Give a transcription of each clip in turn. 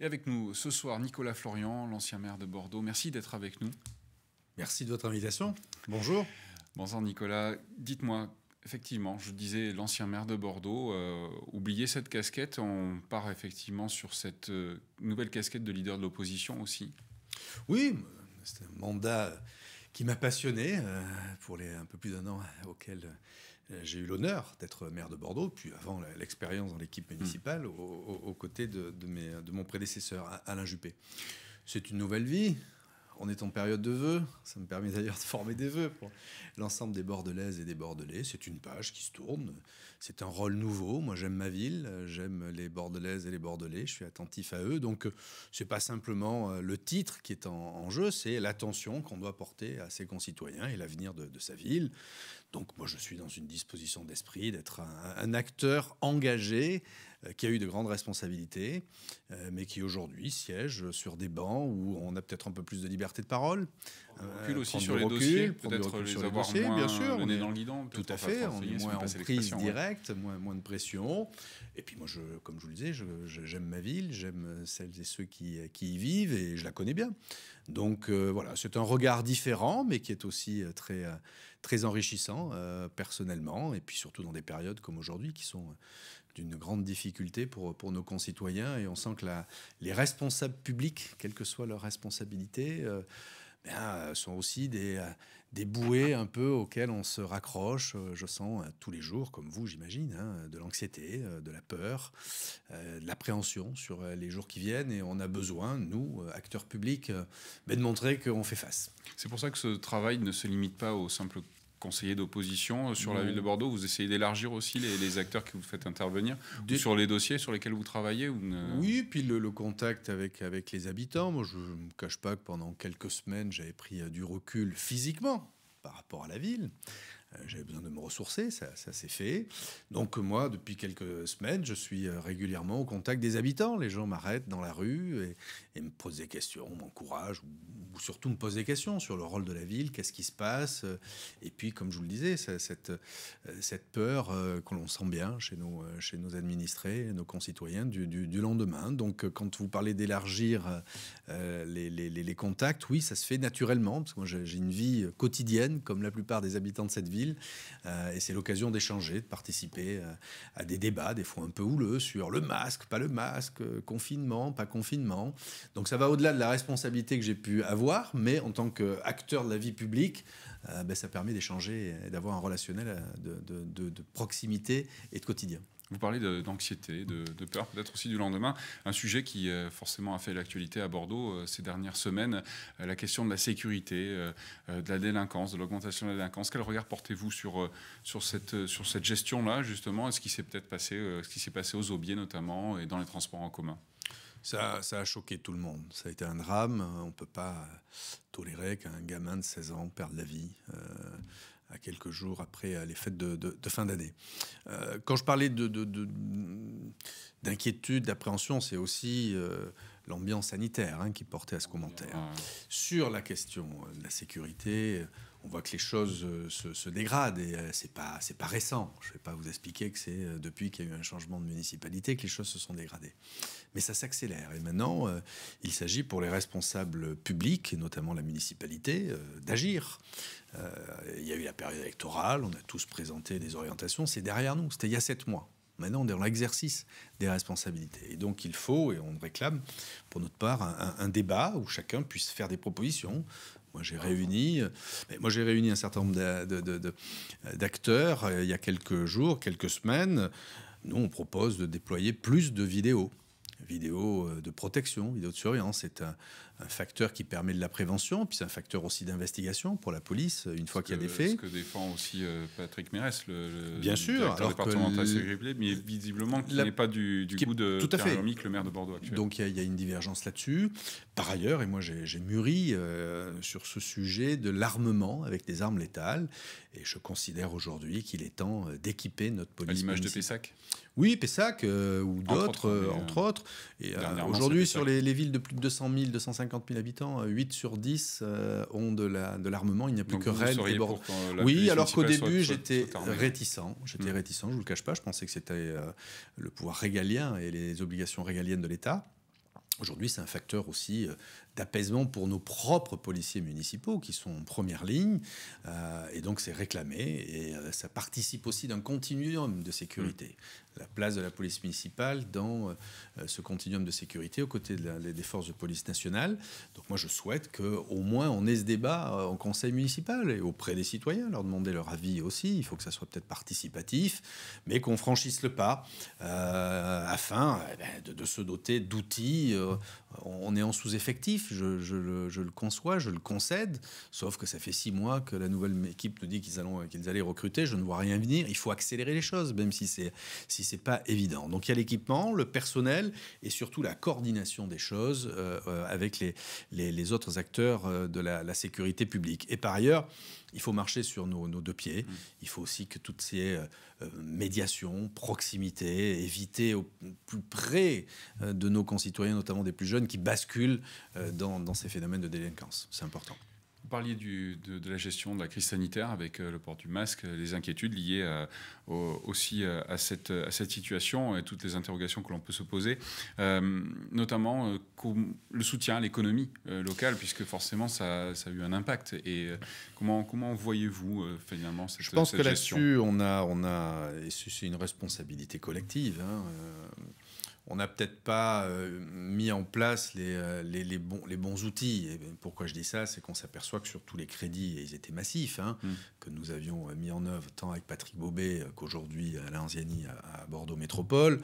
Et avec nous ce soir, Nicolas Florian, l'ancien maire de Bordeaux. Merci d'être avec nous. Merci de votre invitation. Bonjour. Bonsoir, Nicolas. Dites-moi, effectivement, je disais l'ancien maire de Bordeaux, euh, oubliez cette casquette, on part effectivement sur cette euh, nouvelle casquette de leader de l'opposition aussi. Oui, c'est un mandat qui m'a passionné euh, pour les un peu plus d'un an auquel euh, j'ai eu l'honneur d'être maire de Bordeaux, puis avant l'expérience dans l'équipe municipale, mm. aux, côtés de, mon prédécesseur, Alain Juppé. C'est une nouvelle vie, on est en période de vœux. Ça me permet d'ailleurs de former des vœux pour l'ensemble des Bordelaises et des Bordelais. C'est une page qui se tourne. C'est un rôle nouveau. Moi, j'aime ma ville. J'aime les Bordelaises et les Bordelais. Je suis attentif à eux. Donc, c'est pas simplement euh, le titre qui est en, jeu. C'est l'attention qu'on doit porter à ses concitoyens et l'avenir de, sa ville. Donc, moi, je suis dans une disposition d'esprit d'être un, un acteur engagé euh, qui a eu de grandes responsabilités, euh, mais qui aujourd'hui siège sur des bancs où on a peut-être un peu plus de liberté de parole. On euh, recule aussi sur les dossiers, peut-être les avoir moins bien sûr, on est dans le guidon. Tout à fait, on est moins en prise directe, moins, moins de pression. Et puis moi, je, comme je vous le disais, j'aime ma ville, j'aime celles et ceux qui, qui, y vivent et je la connais bien. Donc voilà, c'est un regard différent, mais qui est aussi très, très enrichissant euh, personnellement, et puis surtout dans des périodes comme aujourd'hui qui sont euh, d'une grande difficulté pour, pour nos concitoyens. Et on sent que les responsables publics, quelle que soit leur responsabilité, euh, euh, sont aussi euh, des, bouées un peu auxquelles on se raccroche, euh, je sens, tous les jours, comme vous, j'imagine, hein, de l'anxiété, de la peur, de l'appréhension sur les jours qui viennent. Et on a besoin, nous, acteurs publics, ben, de montrer qu'on fait face. C'est pour ça que ce travail ne se limite pas au simple conseiller d'opposition euh, sur la ville de mmh. Bordeaux Vous essayez d'élargir aussi les, acteurs que vous faites intervenir sur les dossiers sur lesquels vous travaillez ou Oui, puis le, contact avec, avec les habitants. Moi, je ne me cache pas que pendant quelques semaines, j'avais pris euh, du recul physiquement par rapport à la ville. Euh, j'avais besoin de me ressourcer, ça, ça s'est fait. Donc moi, depuis quelques semaines, je suis euh, régulièrement au contact des habitants. Les gens m'arrêtent dans la rue et, me posent des questions, m'encouragent, ou, surtout me posent des questions sur le rôle de la ville, qu'est-ce qui se passe. Euh, et puis, comme je vous le disais, cette, cette peur que l'on sent bien chez nos, chez nos administrés, nos concitoyens du, lendemain. Donc quand vous parlez d'élargir les, les contacts, oui, ça se fait naturellement, parce que j'ai une vie quotidienne, comme la plupart des habitants de cette ville euh, et c'est l'occasion d'échanger, de participer euh, à des débats, des fois un peu houleux, sur le masque, pas le masque, euh, confinement, pas confinement. Donc ça va au-delà de la responsabilité que j'ai pu avoir, mais en tant qu'acteur de la vie publique, ben, ça permet d'échanger et d'avoir un relationnel de proximité et de quotidien. Vous parlez d'anxiété, de, peur, peut-être aussi du lendemain. Un sujet qui euh, forcément a fait l'actualité à Bordeaux euh, ces dernières semaines, euh, la question de la sécurité, de la délinquance, de l'augmentation de la délinquance. Quel regard portez-vous sur, sur cette, sur cette gestion-là, justement, et ce qui s'est peut-être passé, ce qui s'est passé aux aubiers notamment et dans les transports en commun ça, a choqué tout le monde. Ça a été un drame. On ne peut pas tolérer qu'un gamin de 16 ans perde la vie euh, à quelques jours après les fêtes de, fin d'année. Euh, quand je parlais d'inquiétude, d'appréhension, c'est aussi euh, l'ambiance sanitaire hein, qui portait à ce commentaire. Sur la question de la sécurité, on voit que les choses euh, se, dégradent et euh, c'est pas c'est pas récent. Je vais pas vous expliquer que c'est euh, depuis qu'il y a eu un changement de municipalité que les choses se sont dégradées. Mais ça s'accélère et maintenant il s'agit pour les responsables publics et notamment la municipalité d'agir. il y a eu la période électorale, on a tous présenté des orientations, c'est derrière nous, c'était il y a sept mois. Maintenant, on est dans l'exercice des responsabilités. Et donc, il faut, et on réclame pour notre part, un, débat où chacun puisse faire des propositions, moi, j'ai réuni, moi, j'ai réuni un certain nombre d'acteurs euh, il y a quelques jours, quelques semaines. Nous, on propose de déployer plus de vidéos vidéos euh, de protection, vidéos de surveillance. C'est un facteur qui permet de la prévention, puis c'est un facteur aussi d'investigation pour la police une fois qu'il y a des faits. Ce que défend aussi euh, Patrick Mérès, le, bien sûr, alors mais visiblement qui n'est pas du, du goût de tout à le maire de Bordeaux actuel. Donc il y, a une divergence là-dessus. Par ailleurs, et moi j'ai mûri euh, sur ce sujet de l'armement avec des armes létales, et je considère aujourd'hui qu'il est temps euh, d'équiper notre police. l'image de Pessac oui, Pessac ou d'autres, entre, autres. Et aujourd'hui, sur les, les, villes de plus de 200 000, 250 50 000 habitants, 8 euh, sur 10 euh, ont de l'armement. il n'y a plus que Rennes et Oui, alors qu'au début, j'étais réticent. J'étais hmm. réticent, je ne vous le cache pas. Je pensais que c'était euh, le pouvoir régalien et les obligations régaliennes de l'État. Aujourd'hui, c'est un facteur aussi d'apaisement pour nos propres policiers municipaux qui sont en première ligne. Euh, et donc, c'est réclamé et euh, ça participe aussi d'un continuum de sécurité. Mm. La place de la police municipale dans euh, ce continuum de sécurité aux côtés des forces de police nationale. Donc, moi, je souhaite qu'au moins on ait ce débat en conseil municipal et auprès des citoyens, leur demander leur avis aussi. Il faut que ça soit peut-être participatif, mais qu'on franchisse le pas afin eh ben, de, de, se doter d'outils on est en sous-effectif, je, le conçois, je le concède, sauf que ça fait six mois que la nouvelle équipe nous dit qu'ils, allaient recruter, je ne vois rien venir, il faut accélérer les choses, même si c'est si c'est pas évident. Donc il y a l'équipement, le personnel et surtout la coordination des choses euh, euh, avec les, les, autres acteurs euh, de la, sécurité publique. Et par ailleurs, il faut marcher sur nos, deux pieds. Mm. Il faut aussi que toutes ces médiations, proximité, éviter au plus près de nos concitoyens, notamment des plus jeunes, qui basculent euh, dans, ces phénomènes de délinquance. C'est important. Vous parliez de, la gestion de la crise sanitaire avec euh, le port du masque, euh, les inquiétudes liées aussi à, cette, situation et toutes les interrogations que l'on peut se poser, notamment le soutien à l'économie locale, puisque forcément ça, a eu un impact. Et comment, comment voyez-vous finalement cette, Je pense que là-dessus, on a, on a, c'est une responsabilité collective, hein, on n'a peut-être pas euh, mis en place euh, les, bons, les, bons, outils. Et ben, pourquoi je dis ça C'est qu'on s'aperçoit que sur tous les crédits, et ils étaient massifs, hein, mm. que nous avions euh, mis en œuvre tant avec Patrick Bobet qu'aujourd'hui Alain Anziani à, Bordeaux Métropole,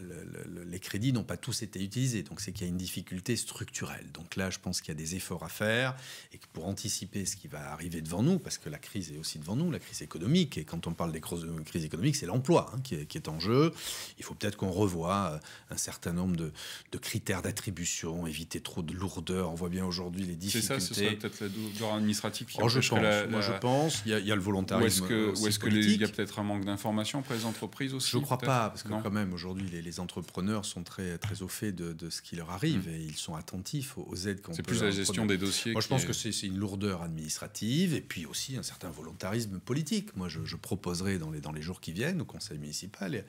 les crédits n'ont pas tous été utilisés. Donc c'est qu'il y a une difficulté structurelle. Donc là, je pense qu'il y a des efforts à faire et pour anticiper ce qui va arriver devant nous, parce que la crise est aussi devant nous, la crise économique, et quand on parle des crises économiques, c'est l'emploi hein, qui, est en jeu. Il faut peut-être qu'on revoie un certain nombre de, critères d'attribution, éviter trop de lourdeur. On voit bien aujourd'hui les difficultés. C'est ça, ce serait peut-être la douleur administrative qui oh, Moi, je pense. Il y, a, le volontarisme. Ou est-ce qu'il y a peut-être un manque d'information pour les entreprises aussi Je ne crois pas, parce que quand même, aujourd'hui, les, entrepreneurs sont très, très au fait de, ce qui leur arrive mm. et ils sont attentifs aux aides qu'on peut C'est plus la gestion des dossiers. Moi, je pense que c'est une lourdeur administrative et puis aussi un certain volontarisme politique. Moi, je, proposerai dans les, dans les jours qui viennent au conseil municipal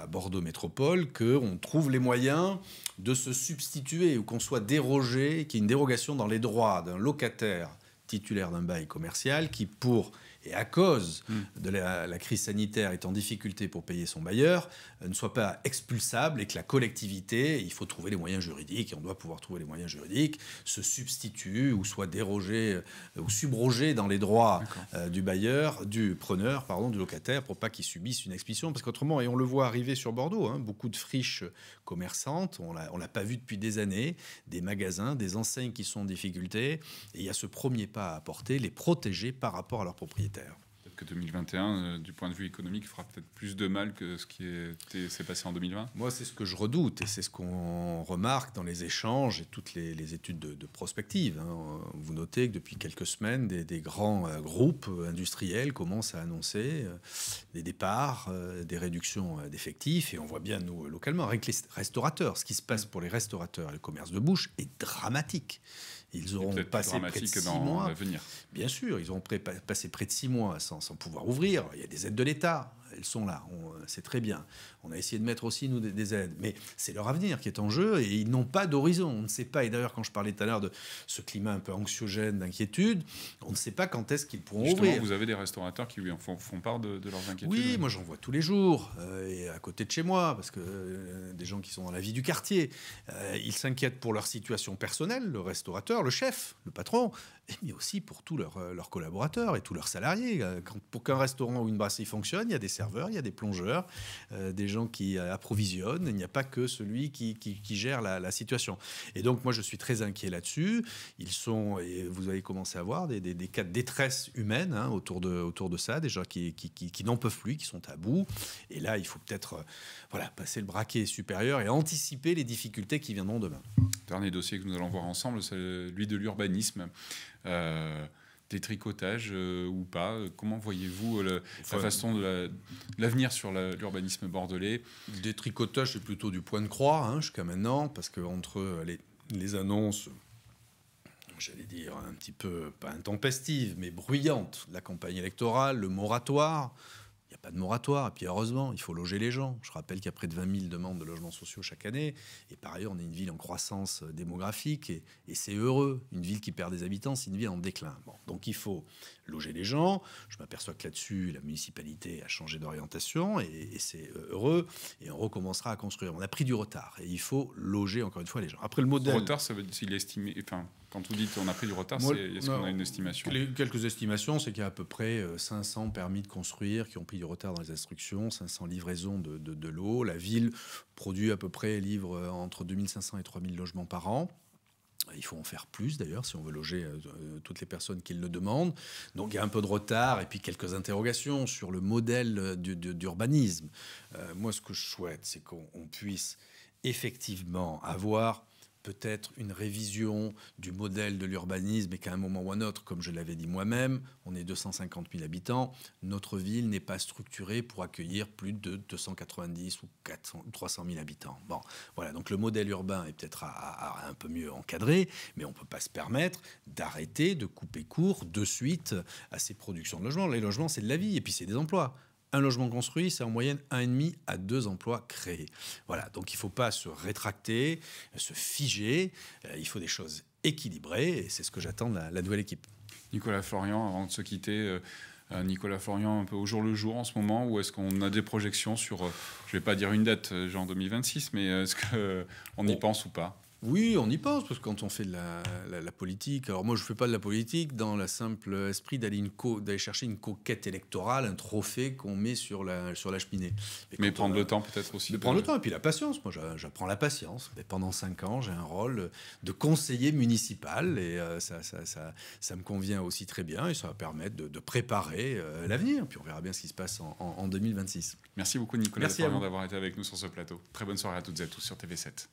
à Bordeaux Métropole qu'on trouve les moyens de se substituer ou qu'on soit dérogé, qu'il y ait une dérogation dans les droits d'un locataire titulaire d'un bail commercial qui, pour et à cause hmm. de la, crise sanitaire est en difficulté pour payer son bailleur, euh, ne soit pas expulsable et que la collectivité, il faut trouver les moyens juridiques, et on doit pouvoir trouver les moyens juridiques, se substitue ou soit dérogé euh, ou subrogé dans les droits euh, du bailleur, du preneur, pardon, du locataire, pour pas qu'il subisse une expulsion. Parce qu'autrement, et on le voit arriver sur Bordeaux, hein, beaucoup de friches commerçantes, on ne l'a pas vu depuis des années, des magasins, des enseignes qui sont en difficulté, et il y a ce premier pas à apporter, les protéger par rapport à leur propriété Peut-être que 2021, euh, du point de vue économique, fera peut-être plus de mal que ce qui s'est passé en 2020 Moi, c'est ce que je redoute et c'est ce qu'on remarque dans les échanges et toutes les, études de, prospective. Hein. Vous notez que depuis quelques semaines, des, grands euh, groupes industriels commencent à annoncer euh, des départs, des réductions d'effectifs et on voit bien, nous, localement, avec les restaurateurs, ce qui se passe pour les restaurateurs et le commerce de bouche est dramatique. Ils auront passé près de six mois. Bien sûr, ils auront passé près de six mois sans pouvoir ouvrir. Il y a des aides de l'État elles sont là, euh, c'est très bien. On a essayé de mettre aussi, nous, des, aides, mais c'est leur avenir qui est en jeu et ils n'ont pas d'horizon. On ne sait pas, et d'ailleurs, quand je parlais tout à l'heure de ce climat un peu anxiogène d'inquiétude, on ne sait pas quand est-ce qu'ils pourront vous avez des restaurateurs qui lui font, font part de, leurs inquiétudes Oui, moi j'en vois tous les jours, euh, et à côté de chez moi, parce que euh, des gens qui sont dans la vie du quartier, ils s'inquiètent pour leur situation personnelle, le restaurateur, le chef, le patron, mais aussi pour tous leurs, collaborateurs et tous leurs salariés. Quand, pour qu'un restaurant ou une brasserie fonctionne, il y a des services il y a des plongeurs, euh, des gens qui approvisionnent. Il n'y a pas que celui qui, gère la, situation. Et donc, moi, je suis très inquiet là-dessus. Ils sont, et vous avez commencé à voir, des, cas de détresse humaine hein, autour, de, autour de ça, des gens qui, qui n'en peuvent plus, qui sont à bout. Et là, il faut peut-être euh, voilà, passer le braquet supérieur et anticiper les difficultés qui viendront demain. Dernier dossier que nous allons voir ensemble, celui de l'urbanisme. Euh, Détricotage euh, ou pas Comment voyez-vous euh, la, façon de l'avenir sur l'urbanisme bordelais Des tricotages, c'est plutôt du point de croix hein, jusqu'à maintenant, parce que entre euh, les, les annonces, j'allais dire un petit peu, pas intempestives, mais bruyantes, la campagne électorale, le moratoire, il n'y a pas de moratoire. Et puis heureusement, il faut loger les gens. Je rappelle qu'il y a près de 20 000 demandes de logements sociaux chaque année. Et par ailleurs, on est une ville en croissance euh, démographique et, c'est heureux. Une ville qui perd des habitants, c'est une ville en déclin. Bon, donc il faut loger les gens. Je m'aperçois que là-dessus, la municipalité a changé d'orientation et, c'est euh, heureux. Et on recommencera à construire. On a pris du retard et il faut loger encore une fois les gens. Après le modèle. Le retard, ça veut dire qu'il est estimé. Enfin, quand vous dites on a pris du retard, est-ce qu'on a une estimation Quelques estimations, c'est qu'il y a à peu près 500 euh, permis de construire qui ont pris du retard dans les instructions, 500 livraisons de, de, de l'eau. La ville produit à peu près, livre euh, entre 2500 et 3000 logements par an. Il faut en faire plus d'ailleurs si on veut loger euh, euh, toutes les personnes qui le demandent. Donc il y a un peu de retard et puis quelques interrogations sur le modèle d'urbanisme. moi ce que je souhaite c'est qu'on puisse effectivement avoir peut-être une révision du modèle de l'urbanisme et qu'à un moment ou un autre, comme je l'avais dit moi-même, on est 250 000 habitants, notre ville n'est pas structurée pour accueillir plus de 290 ou 400, 300 000 habitants. Bon, voilà, donc le modèle urbain est peut-être un peu mieux encadré, mais on ne peut pas se permettre d'arrêter, de couper court de suite à ces productions de logements. Les logements, c'est de la vie et puis c'est des emplois un logement construit, c'est en moyenne un et demi à deux emplois créés. Voilà, donc il ne faut pas se rétracter, se figer, euh, il faut des choses équilibrées, et c'est ce que j'attends de la, nouvelle équipe. Nicolas Florian, avant de se quitter, euh, euh, Nicolas Florian, un peu au jour le jour en ce moment, Où est-ce qu'on a des projections sur, je ne vais pas dire une date, genre 2026, mais est-ce qu'on y pense ou pas oui, on y pense, parce que quand on fait de la, politique, alors moi je ne fais pas de la politique dans le simple esprit d'aller, d'aller chercher une coquette électorale, un trophée qu'on met sur la, sur la cheminée. Mais, prendre le temps peut-être aussi. De prendre le temps et puis la patience. Moi j'apprends la patience. Mais pendant cinq ans, j'ai un rôle de conseiller municipal et euh, ça, ça, me convient aussi très bien et ça va permettre de, préparer euh, l'avenir. Puis on verra bien ce qui se passe en, 2026. Merci beaucoup Nicolas Merci d'avoir été avec nous sur ce plateau. Très bonne soirée à toutes et à tous sur TV7.